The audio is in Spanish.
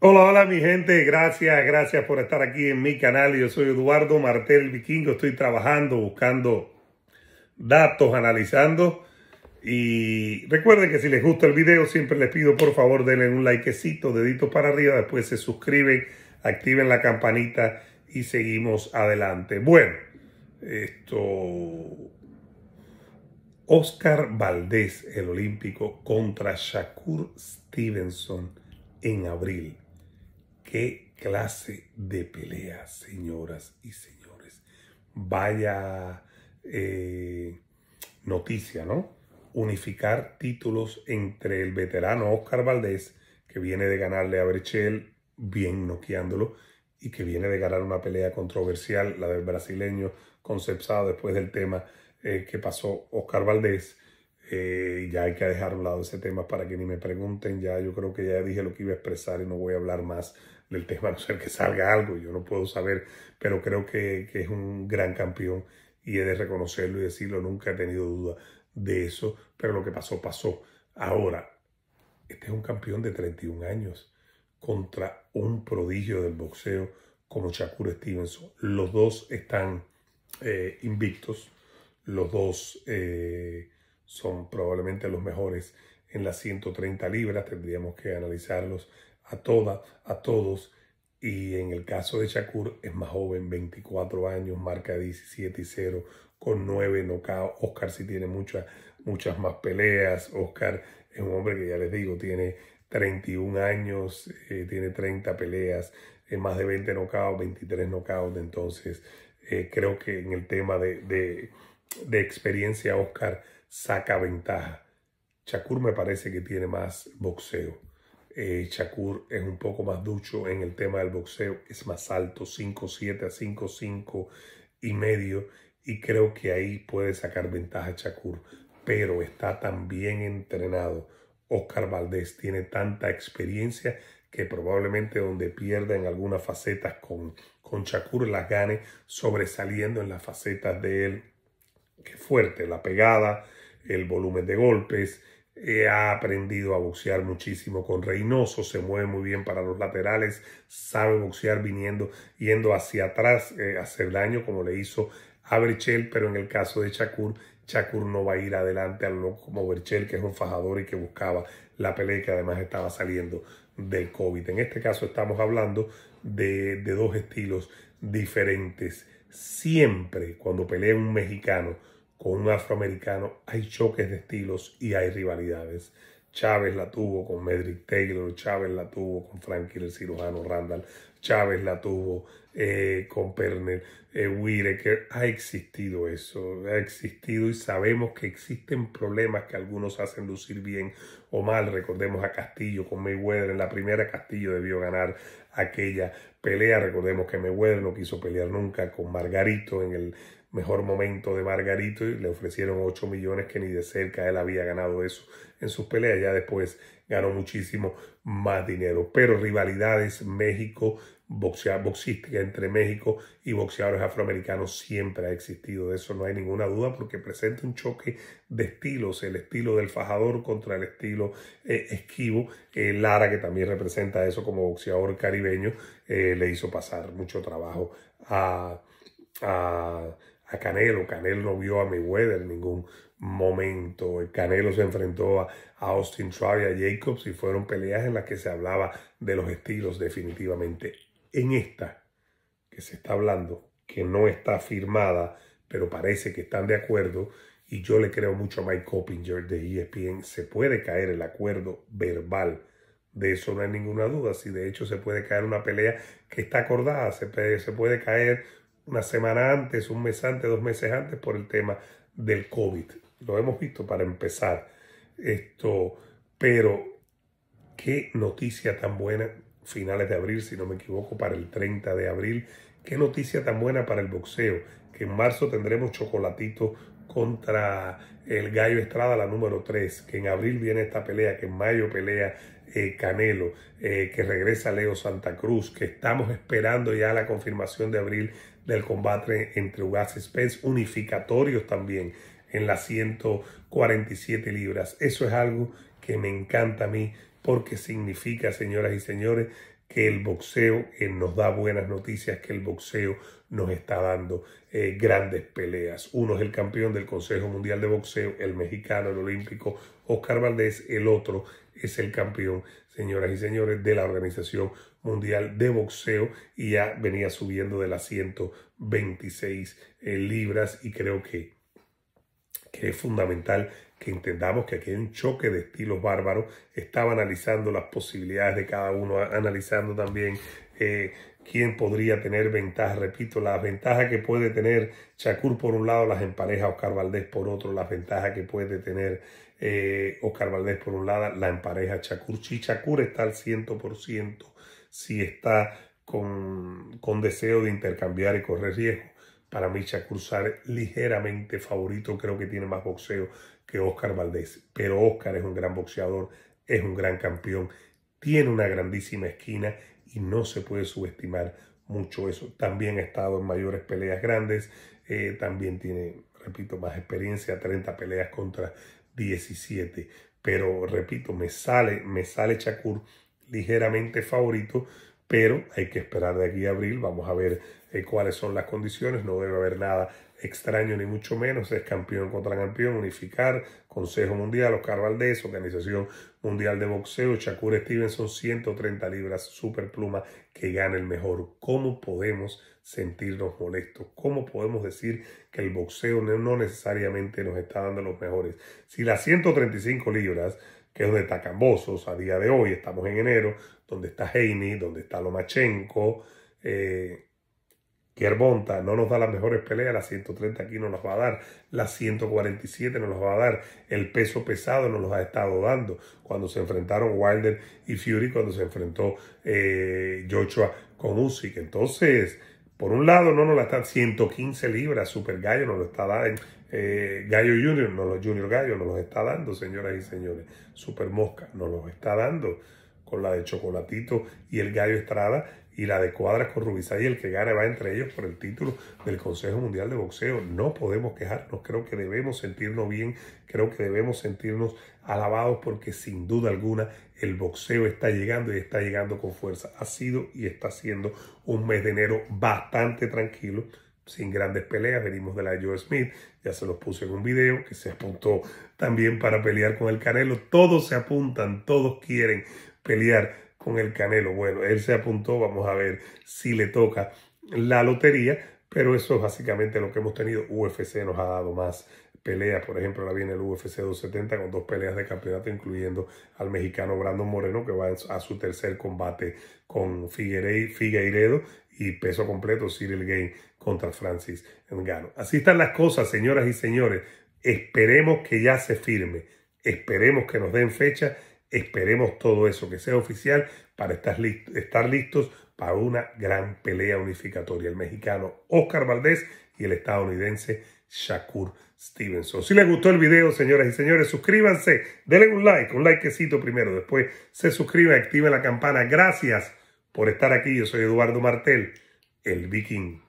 Hola, hola mi gente, gracias, gracias por estar aquí en mi canal. Yo soy Eduardo Martel Vikingo, estoy trabajando, buscando datos, analizando. Y recuerden que si les gusta el video, siempre les pido por favor denle un likecito, dedito para arriba, después se suscriben, activen la campanita y seguimos adelante. Bueno, esto... Oscar Valdés, el olímpico, contra Shakur Stevenson en abril qué clase de pelea, señoras y señores. Vaya eh, noticia, ¿no? Unificar títulos entre el veterano Oscar Valdés, que viene de ganarle a Berchel, bien noqueándolo, y que viene de ganar una pelea controversial, la del brasileño Concepsado, después del tema eh, que pasó Oscar Valdés. Eh, ya hay que dejar a un lado ese tema para que ni me pregunten. Ya yo creo que ya dije lo que iba a expresar y no voy a hablar más del tema, a no ser que salga algo, yo no puedo saber, pero creo que, es un gran campeón y he de reconocerlo y decirlo, nunca he tenido duda de eso, pero lo que pasó, pasó. Ahora, este es un campeón de 31 años contra un prodigio del boxeo como Shakur Stevenson. Los dos están eh, invictos, los dos eh, son probablemente los mejores en las 130 libras, tendríamos que analizarlos a todas, a todos. Y en el caso de Shakur es más joven, 24 años, marca 17 y 0 con 9 nocaos. Oscar sí tiene muchas, más peleas. Oscar es un hombre que ya les digo, tiene 31 años, eh, tiene 30 peleas, eh, más de 20 nocaos, 23 nocaos. Entonces, eh, creo que en el tema de, de experiencia, Oscar saca ventaja. Shakur me parece que tiene más boxeo. Chakur eh, es un poco más ducho en el tema del boxeo, es más alto, 5'7 a 5'5 y medio, y creo que ahí puede sacar ventaja Shakur, pero está tan bien entrenado. Oscar Valdés tiene tanta experiencia que probablemente donde pierda en algunas facetas con, con Shakur las gane sobresaliendo en las facetas de él, Qué fuerte, la pegada, el volumen de golpes, ha aprendido a boxear muchísimo con Reynoso, se mueve muy bien para los laterales, sabe boxear viniendo, yendo hacia atrás, eh, hacer daño como le hizo a Berchel, pero en el caso de Chacur, Chacur no va a ir adelante como Berchel, que es un fajador y que buscaba la pelea que además estaba saliendo del COVID. En este caso estamos hablando de, de dos estilos diferentes. Siempre cuando pelea un mexicano, con un afroamericano hay choques de estilos y hay rivalidades. Chávez la tuvo con Medrick Taylor, Chávez la tuvo con Frankie el cirujano Randall, Chávez la tuvo eh, con Perner, eh, Ha existido eso, ha existido y sabemos que existen problemas que algunos hacen lucir bien o mal. Recordemos a Castillo con Mayweather. En la primera Castillo debió ganar aquella pelea. Recordemos que Mayweather no quiso pelear nunca con Margarito en el mejor momento de Margarito y le ofrecieron 8 millones que ni de cerca él había ganado eso en sus peleas. Ya después ganó muchísimo más dinero. Pero rivalidades México, boxística entre México y boxeadores afroamericanos siempre ha existido. De eso no hay ninguna duda porque presenta un choque de estilos, el estilo del fajador contra el estilo eh, esquivo. Eh, Lara, que también representa eso como boxeador caribeño, eh, le hizo pasar mucho trabajo a a Canelo. Canelo no vio a Mayweather en ningún momento. Canelo se enfrentó a, Austin Travis, a Jacobs y fueron peleas en las que se hablaba de los estilos definitivamente. En esta que se está hablando, que no está firmada, pero parece que están de acuerdo, y yo le creo mucho a Mike Coppinger de ESPN, se puede caer el acuerdo verbal. De eso no hay ninguna duda. Si de hecho se puede caer una pelea que está acordada, se se puede caer una semana antes, un mes antes, dos meses antes por el tema del COVID. Lo hemos visto para empezar esto, pero qué noticia tan buena, finales de abril, si no me equivoco, para el 30 de abril, qué noticia tan buena para el boxeo, que en marzo tendremos chocolatito contra el Gallo Estrada, la número 3, que en abril viene esta pelea, que en mayo pelea eh, Canelo, eh, que regresa Leo Santa Cruz, que estamos esperando ya la confirmación de abril del combate entre Ugas Spence, unificatorios también en las 147 libras. Eso es algo que me encanta a mí porque significa, señoras y señores, que el boxeo eh, nos da buenas noticias, que el boxeo nos está dando eh, grandes peleas. Uno es el campeón del Consejo Mundial de Boxeo, el mexicano, el olímpico Oscar Valdés, el otro es el campeón, señoras y señores, de la organización mundial de boxeo y ya venía subiendo de las 126 eh, libras y creo que, que es fundamental que entendamos que aquí hay un choque de estilos bárbaros. Estaba analizando las posibilidades de cada uno, analizando también eh, quién podría tener ventaja. Repito, las ventajas que puede tener Chacur por un lado, las empareja Oscar Valdés por otro, las ventajas que puede tener eh, Oscar Valdés por un lado, la empareja Chacur, Si Chacur está al 100%, si está con, con deseo de intercambiar y correr riesgo. Para mí, Sar, ligeramente favorito, creo que tiene más boxeo que Oscar Valdés. Pero Oscar es un gran boxeador, es un gran campeón, tiene una grandísima esquina y no se puede subestimar mucho eso. También ha estado en mayores peleas grandes, eh, también tiene, repito, más experiencia, 30 peleas contra 17. Pero repito, me sale, me sale Chacur ligeramente favorito, pero hay que esperar de aquí a abril, vamos a ver eh, cuáles son las condiciones, no debe haber nada extraño ni mucho menos, es campeón contra campeón, unificar, Consejo Mundial, Oscar Valdés, Organización Mundial de Boxeo, Shakur Stevenson, 130 libras, pluma, que gane el mejor. ¿Cómo podemos sentirnos molestos? ¿Cómo podemos decir que el boxeo no necesariamente nos está dando los mejores? Si las 135 libras que es donde está Cambosos a día de hoy, estamos en enero, donde está Heini, donde está Lomachenko, eh, Kierbonta no nos da las mejores peleas, la 130 aquí no nos va a dar, la 147 no nos va a dar, el peso pesado no nos ha estado dando. Cuando se enfrentaron Wilder y Fury, cuando se enfrentó eh, Joshua con Usyk. Entonces, por un lado, no nos la están 115 libras, Super Gallo nos lo está dando, eh, Gallo Junior, no los Junior Gallo nos los está dando, señoras y señores. Super Mosca nos los está dando con la de Chocolatito y el Gallo Estrada y la de Cuadras con Rubizá y el que gane va entre ellos por el título del Consejo Mundial de Boxeo. No podemos quejarnos, creo que debemos sentirnos bien, creo que debemos sentirnos alabados porque sin duda alguna el boxeo está llegando y está llegando con fuerza. Ha sido y está siendo un mes de enero bastante tranquilo sin grandes peleas. Venimos de la Joe Smith, ya se los puse en un video que se apuntó también para pelear con el Canelo. Todos se apuntan, todos quieren pelear con el Canelo. Bueno, él se apuntó, vamos a ver si le toca la lotería, pero eso es básicamente lo que hemos tenido. UFC nos ha dado más peleas, por ejemplo, ahora viene el UFC 270 con dos peleas de campeonato, incluyendo al mexicano Brandon Moreno, que va a su tercer combate con Figueiredo y peso completo Cyril Gain contra Francis Ngannou. Así están las cosas, señoras y señores. Esperemos que ya se firme, esperemos que nos den fecha Esperemos todo eso, que sea oficial para estar, listos para una gran pelea unificatoria. El mexicano Oscar Valdés y el estadounidense Shakur Stevenson. Si les gustó el video, señoras y señores, suscríbanse, denle un like, un likecito primero, después se suscribe, activen la campana. Gracias por estar aquí. Yo soy Eduardo Martel, el Viking.